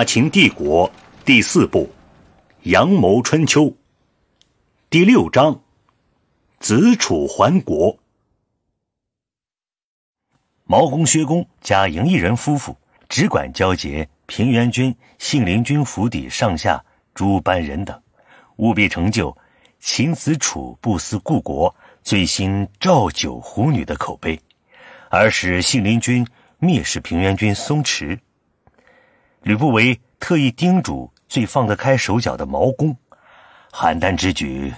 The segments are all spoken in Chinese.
《大秦帝国》第四部《阳谋春秋》第六章《子楚还国》，毛公、薛公加赢异人夫妇，只管交接平原君、信陵君府邸上下诸班人等，务必成就秦子楚不思故国、最心赵九虎女的口碑，而使信陵君蔑视平原君，松弛。吕不韦特意叮嘱最放得开手脚的毛公：“邯郸之举，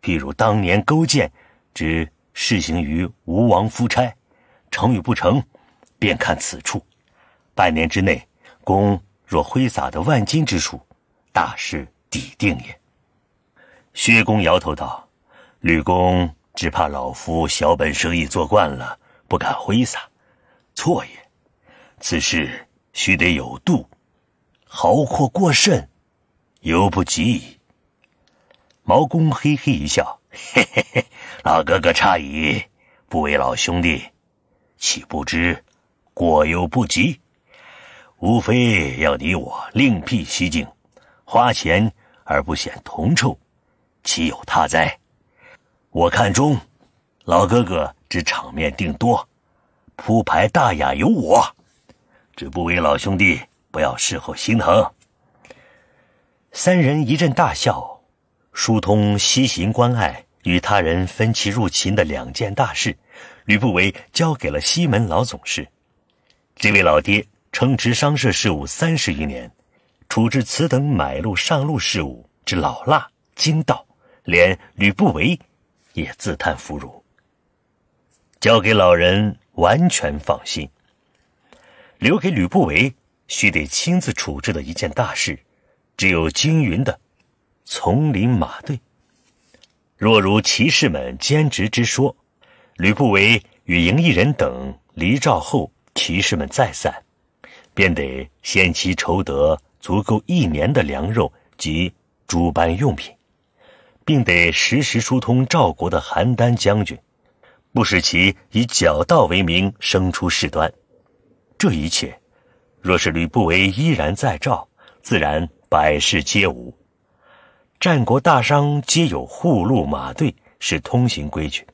譬如当年勾践之事行于吴王夫差，成与不成，便看此处。半年之内，公若挥洒的万金之处，大事抵定也。”薛公摇头道：“吕公，只怕老夫小本生意做惯了，不敢挥洒，错也。此事。”须得有度，豪阔过甚，犹不及矣。毛公嘿嘿一笑，嘿嘿嘿，老哥哥差矣，不为老兄弟，岂不知过犹不及？无非要你我另辟蹊径，花钱而不显铜臭，岂有他哉？我看中，老哥哥之场面定多，铺排大雅有我。吕不韦老兄弟，不要事后心疼。三人一阵大笑，疏通西行关隘与他人分歧入秦的两件大事，吕不韦交给了西门老总事。这位老爹，称职商社事务三十余年，处置此等买路上路事务之老辣精到，连吕不韦也自叹弗如。交给老人，完全放心。留给吕不韦须得亲自处置的一件大事，只有惊云的丛林马队。若如骑士们兼职之说，吕不韦与赢异人等离赵后，骑士们再散，便得先期筹得足够一年的粮肉及诸般用品，并得时时疏通赵国的邯郸将军，不使其以剿盗为名生出事端。这一切，若是吕不韦依然在赵，自然百事皆无。战国大商皆有护路马队，是通行规矩。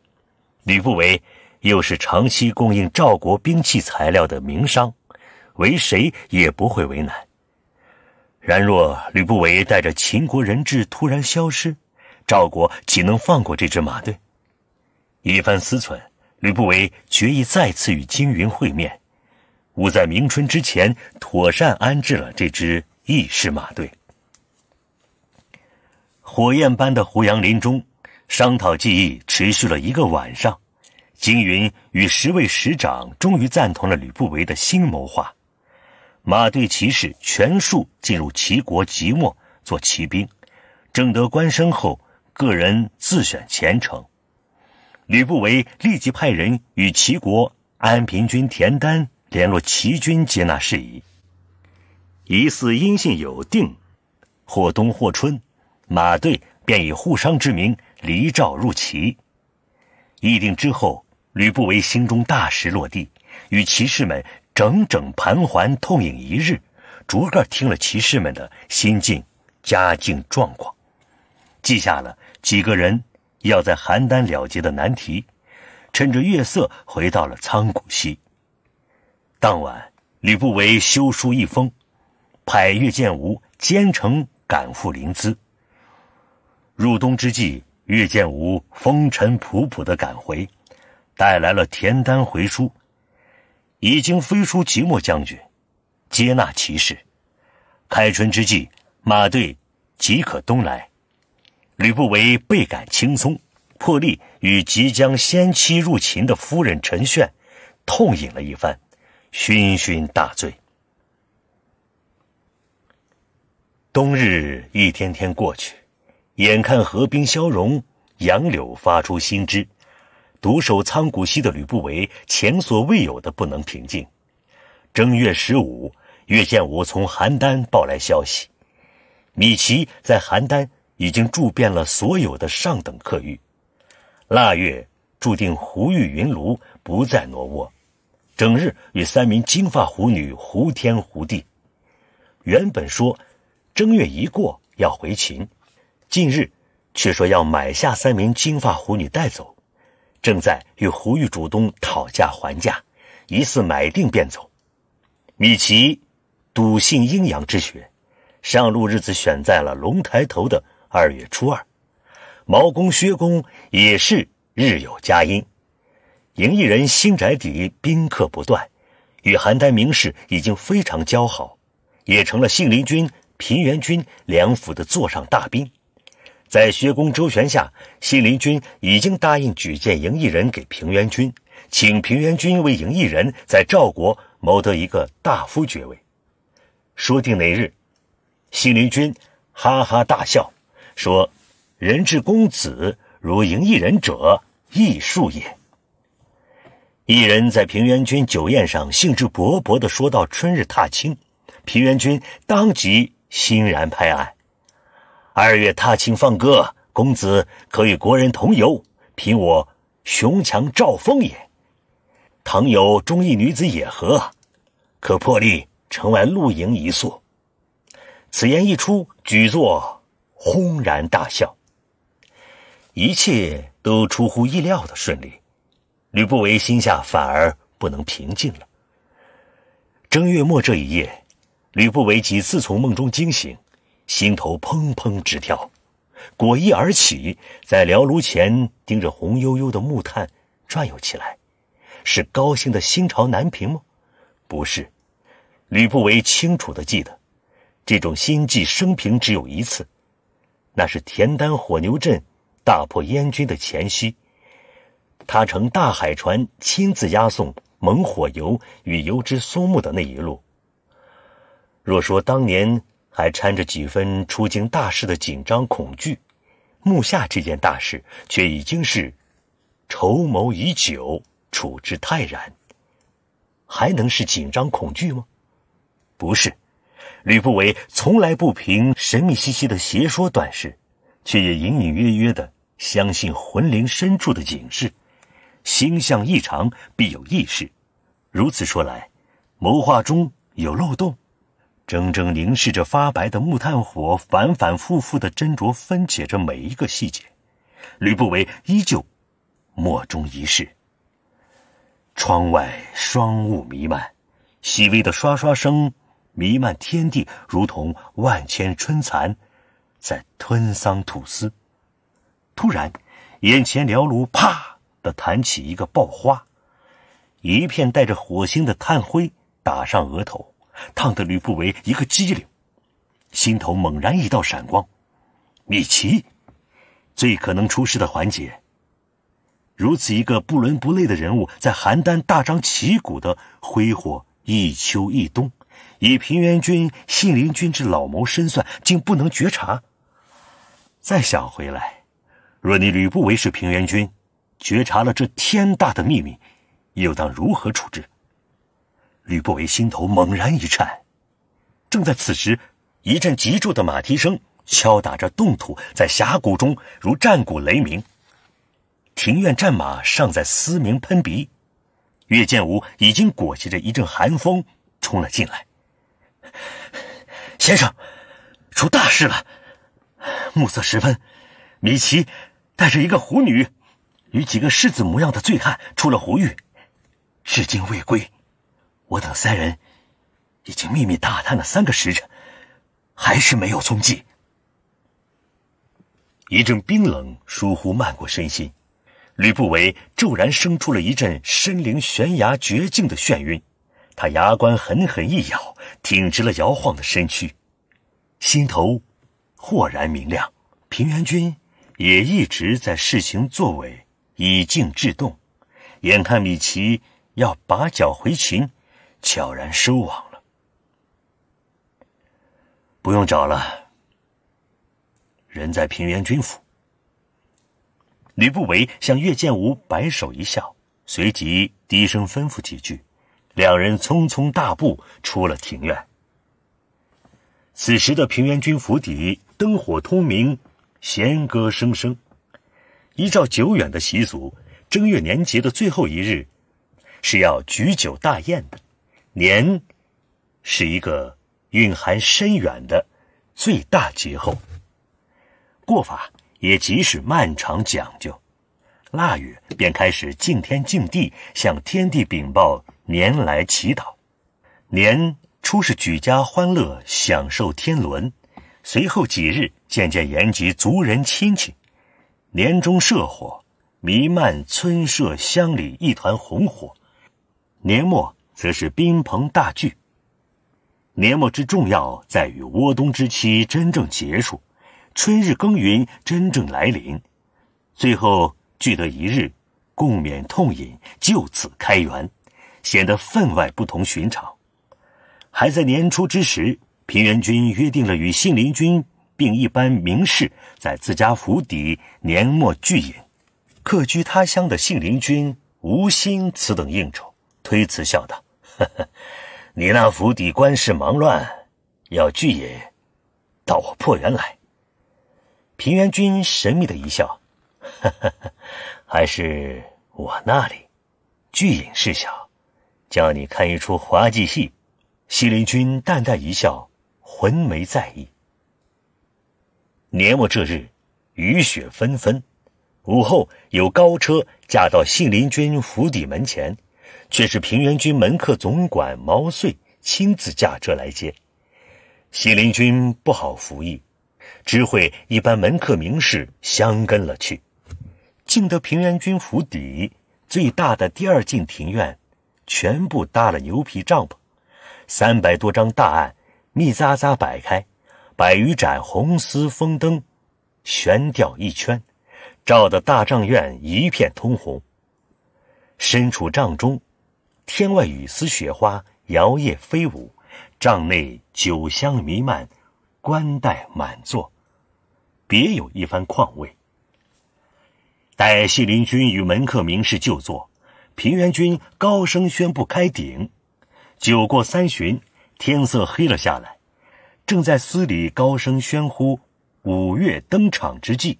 吕不韦又是长期供应赵国兵器材料的名商，为谁也不会为难。然若吕不韦带着秦国人质突然消失，赵国岂能放过这支马队？一番思忖，吕不韦决意再次与金云会面。吾在明春之前妥善安置了这支义士马队。火焰般的胡杨林中，商讨技艺持续了一个晚上。金云与十位师长终于赞同了吕不韦的新谋划：马队骑士全数进入齐国即墨做骑兵，征得官声后，个人自选前程。吕不韦立即派人与齐国安平君田丹。联络齐军接纳事宜，疑似音信有定，或冬或春，马队便以护商之名离赵入齐。议定之后，吕不韦心中大石落地，与骑士们整整盘桓痛饮一日，逐个听了骑士们的心境、家境状况，记下了几个人要在邯郸了结的难题，趁着月色回到了仓谷西。当晚，吕不韦修书一封，派岳建吾兼程赶赴临淄。入冬之际，岳建吾风尘仆仆的赶回，带来了田丹回书，已经飞书即墨将军，接纳其事。开春之际，马队即可东来。吕不韦倍感轻松，破例与即将先期入秦的夫人陈炫，痛饮了一番。醺醺大醉。冬日一天天过去，眼看河冰消融，杨柳发出新枝，独守仓谷西的吕不韦前所未有的不能平静。正月十五，岳建武从邯郸报来消息：米奇在邯郸已经住遍了所有的上等客寓，腊月注定胡玉云庐不再挪窝。整日与三名金发狐女胡天胡地，原本说正月一过要回秦，近日却说要买下三名金发狐女带走，正在与胡玉主东讨价还价，疑似买定便走。米奇笃信阴阳之学，上路日子选在了龙抬头的二月初二，毛公、薛公也是日有佳音。嬴异人新宅邸宾客不断，与邯郸名士已经非常交好，也成了信陵君、平原君两府的座上大宾。在薛公周旋下，信陵君已经答应举荐嬴异人给平原君，请平原君为嬴异人在赵国谋得一个大夫爵位。说定那日，信陵君哈哈大笑，说：“人之公子如嬴异人者，亦数也。”一人在平原君酒宴上兴致勃勃地说到：“春日踏青。”平原君当即欣然拍案：“二月踏青放歌，公子可与国人同游。凭我雄强赵风也。倘有忠义女子也合，可破例城外露营一宿。”此言一出，举座轰然大笑。一切都出乎意料的顺利。吕不韦心下反而不能平静了。正月末这一夜，吕不韦几次从梦中惊醒，心头砰砰直跳，裹衣而起，在燎炉前盯着红悠悠的木炭转悠起来。是高兴的心潮难平吗？不是。吕不韦清楚的记得，这种心悸生平只有一次，那是田单火牛阵大破燕军的前夕。他乘大海船亲自押送猛火油与油脂松木的那一路，若说当年还掺着几分出京大事的紧张恐惧，目下这件大事却已经是筹谋已久、处置泰然，还能是紧张恐惧吗？不是，吕不韦从来不凭神秘兮兮的邪说断事，却也隐隐约约的相信魂灵深处的警示。星象异常，必有异事。如此说来，谋划中有漏洞。铮铮凝视着发白的木炭火，反反复复的斟酌分解着每一个细节。吕不韦依旧莫衷一是。窗外霜雾弥漫，细微的刷刷声弥漫天地，如同万千春蚕在吞桑吐丝。突然，眼前燎炉啪。弹起一个爆花，一片带着火星的炭灰打上额头，烫得吕不韦一个激灵，心头猛然一道闪光：米奇，最可能出事的环节。如此一个不伦不类的人物，在邯郸大张旗鼓的挥霍一秋一冬，以平原君、信陵君之老谋深算，竟不能觉察。再想回来，若你吕不韦是平原君。觉察了这天大的秘密，又当如何处置？吕不韦心头猛然一颤。正在此时，一阵急骤的马蹄声敲打着冻土，在峡谷中如战鼓雷鸣。庭院战马尚在嘶鸣喷鼻，岳建武已经裹挟着一阵寒风冲了进来。先生，出大事了！暮色时分，米奇带着一个狐女。与几个狮子模样的醉汉出了湖域，至今未归。我等三人已经秘密打探了三个时辰，还是没有踪迹。一阵冰冷疏忽漫过身心，吕不韦骤然生出了一阵身临悬崖绝境的眩晕。他牙关狠狠一咬，挺直了摇晃的身躯，心头豁然明亮。平原君也一直在事情作伪。以静制动，眼看米奇要拔脚回秦，悄然收网了。不用找了，人在平原君府。吕不韦向岳建武摆手一笑，随即低声吩咐几句，两人匆匆大步出了庭院。此时的平原君府邸灯火通明，弦歌声声。依照久远的习俗，正月年节的最后一日，是要举酒大宴的。年是一个蕴含深远的最大节后，过法也即使漫长讲究。腊月便开始敬天敬地，向天地禀报年来祈祷。年初是举家欢乐享受天伦，随后几日渐渐延及族人亲戚。年中社火，弥漫村社乡里，一团红火；年末则是宾朋大聚。年末之重要，在于窝冬之期真正结束，春日耕耘真正来临，最后聚得一日，共勉痛饮，就此开园，显得分外不同寻常。还在年初之时，平原君约定了与信陵君。并一般名士在自家府邸年末聚饮，客居他乡的信陵君无心此等应酬，推辞笑道：“ 你那府邸官事忙乱，要聚饮，到我破园来。”平原君神秘的一笑：“ 还是我那里，聚饮事小，叫你看一出滑稽戏。”信陵君淡淡一笑，浑没在意。年末这日，雨雪纷纷。午后有高车驾到信陵君府邸门前，却是平原君门客总管毛遂亲自驾车来接。信陵君不好服役，知会一班门客名士相跟了去。进得平原君府邸最大的第二进庭院，全部搭了牛皮帐篷，三百多张大案密匝匝摆开。百余盏红丝风灯，悬吊一圈，照得大帐院一片通红。身处帐中，天外雨丝雪花摇曳飞舞，帐内酒香弥漫，官带满座，别有一番况味。待信陵君与门客名士就坐，平原君高声宣布开鼎。酒过三巡，天色黑了下来。正在司里高声喧呼“五岳登场”之际，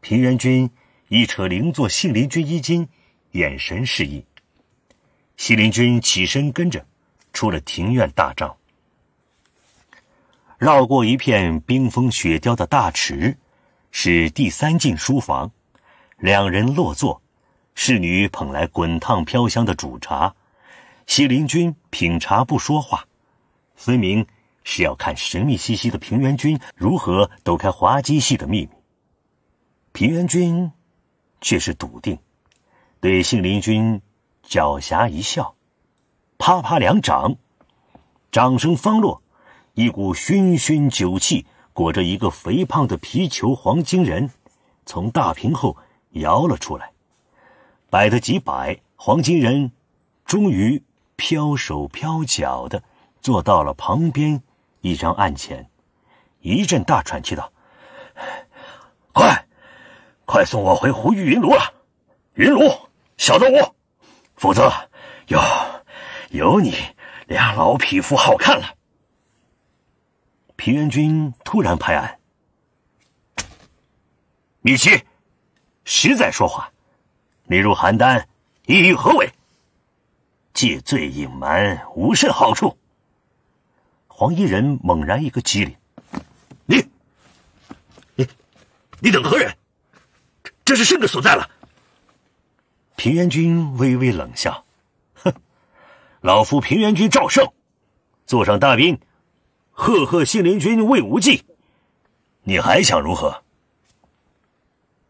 平原君一扯邻座信陵君衣襟，眼神示意。信陵君起身跟着，出了庭院大帐，绕过一片冰封雪雕的大池，是第三进书房。两人落座，侍女捧来滚烫飘香的煮茶。西陵君品茶不说话，分明。是要看神秘兮兮的平原君如何躲开滑稽戏的秘密。平原君却是笃定，对信陵君狡黠一笑，啪啪两掌，掌声方落，一股醺醺酒气裹着一个肥胖的皮球黄金人，从大屏后摇了出来，摆的几摆，黄金人终于飘手飘脚的坐到了旁边。一张案前，一阵大喘气道：“快，快送我回胡玉云庐了，云庐小的我，否则有有你俩老匹夫好看了。”平原君突然拍案：“米奇，实在说话，你入邯郸意欲何为？借罪隐瞒无甚好处。”黄衣人猛然一个机灵，你，你，你等何人？这这是圣旨所在了。平原君微微冷笑，哼，老夫平原君赵胜，坐上大兵，赫赫信陵君魏无忌，你还想如何？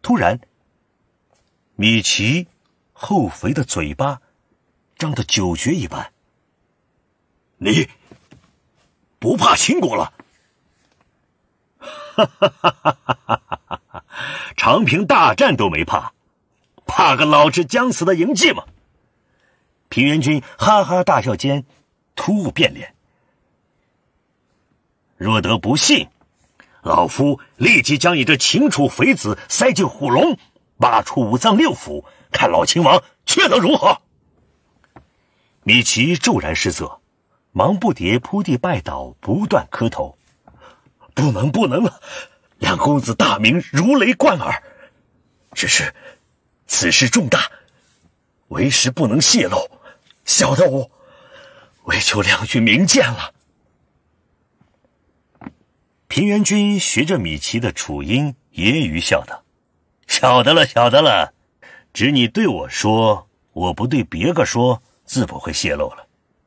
突然，米奇厚肥的嘴巴张得九绝一般，你。不怕秦国了？哈哈哈哈哈！长平大战都没怕，怕个老之将死的嬴稷吗？平原君哈哈大笑间，突兀变脸。若得不信，老夫立即将你这秦楚匪子塞进虎笼，挖出五脏六腑，看老秦王却能如何？米奇骤然失色。忙不迭扑地拜倒，不断磕头。不能，不能！两公子大名如雷贯耳，只是此事重大，为时不能泄露。小的我，唯求两句明鉴了。平原君学着米奇的楚音，揶揄笑道：“晓得了，晓得了。只你对我说，我不对别个说，自不会泄露了。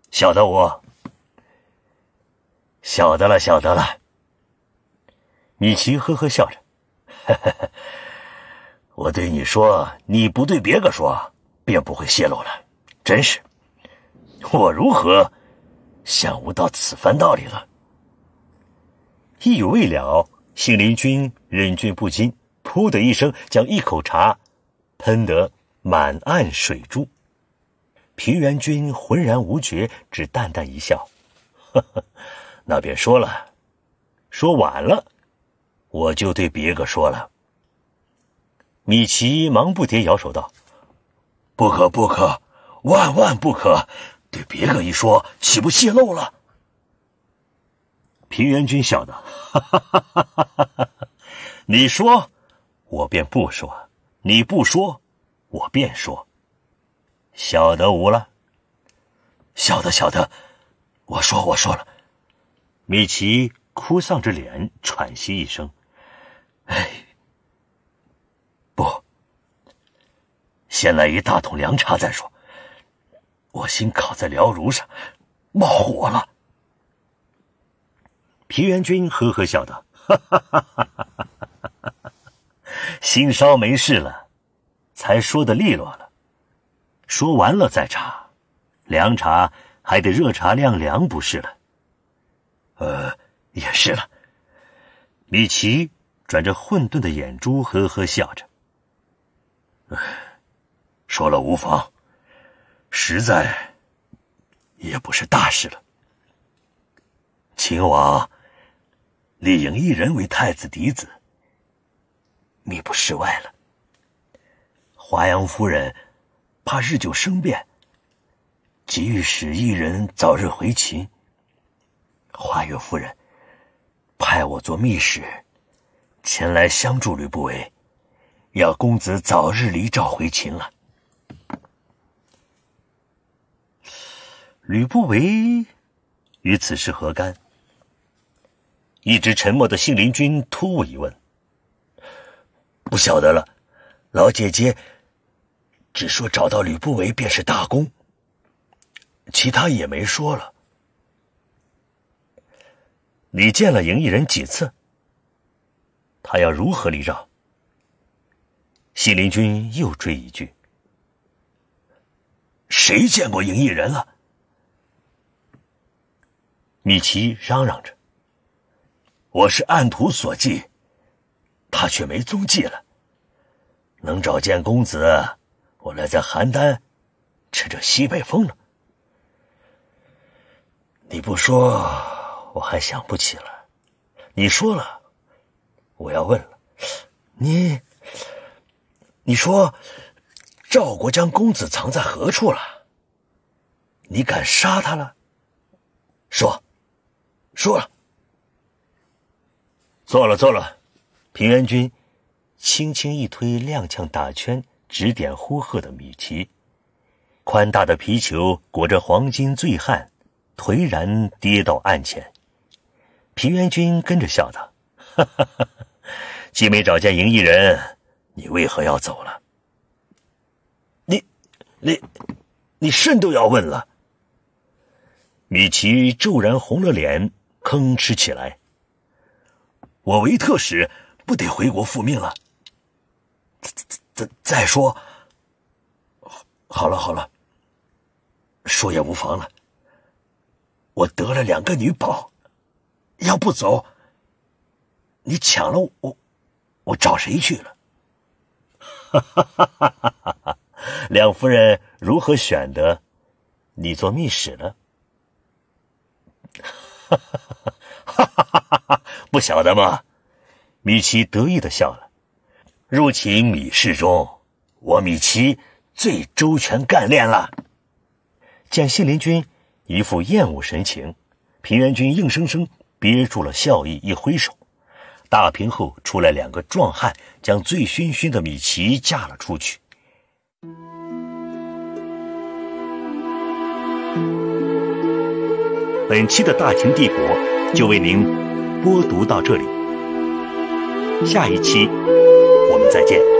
小的我。”晓得了，晓得了。米奇呵呵笑着，哈哈，我对你说，你不对别个说，便不会泄露了。真是，我如何想悟到此番道理了？一语未了，信陵君忍俊不禁，噗的一声，将一口茶喷得满岸水珠。平原君浑然无觉，只淡淡一笑，呵呵。那便说了，说晚了，我就对别个说了。米奇忙不迭摇手道：“不可不可，万万不可！对别个一说，岂不泄露了？”平原君笑道：“哈哈哈哈哈！你说，我便不说；你不说，我便说。晓得无了？晓得晓得，我说我说了。”米奇哭丧着脸，喘息一声：“哎，不，先来一大桶凉茶再说。我心烤在燎炉上，冒火了。”平原君呵呵笑道：“哈哈哈哈哈哈！心烧没事了，才说的利落了。说完了再查，凉茶还得热茶晾凉，不是了。”呃，也是了。李琦转着混沌的眼珠，呵呵笑着。说了无妨，实在也不是大事了。秦王立赢一人为太子嫡子，密不示外了。华阳夫人怕日久生变，急欲使一人早日回秦。华月夫人派我做密使，前来相助吕不韦，要公子早日离赵回秦了。吕不韦与此事何干？一直沉默的信陵君突兀一问：“不晓得了。”老姐姐只说找到吕不韦便是大功，其他也没说了。你见了赢异人几次？他要如何立让？西林君又追一句：“谁见过赢异人了？”米奇嚷嚷着：“我是按图所记，他却没踪迹了。能找见公子，我来在邯郸吃着西北风了。你不说。”我还想不起了，你说了，我要问了，你，你说赵国将公子藏在何处了？你敢杀他了？说，说了，坐了坐了，平原君轻轻一推，踉跄打圈，指点呼喝的米奇，宽大的皮球裹着黄金醉汉，颓然跌到案前。平原君跟着笑道：“哈哈，既没找见赢异人，你为何要走了？你，你，你甚都要问了。”米奇骤然红了脸，吭哧起来：“我为特使，不得回国复命了。再再再再再说，好了好了，说也无妨了。我得了两个女宝。”要不走，你抢了我，我找谁去了？两夫人如何选的你做密使哈，不晓得吗？米奇得意的笑了。入秦米氏中，我米奇最周全干练了。见信陵君一副厌恶神情，平原君硬生生。憋住了笑意，一挥手，大屏后出来两个壮汉，将醉醺醺的米奇架了出去。本期的大秦帝国就为您播读到这里，下一期我们再见。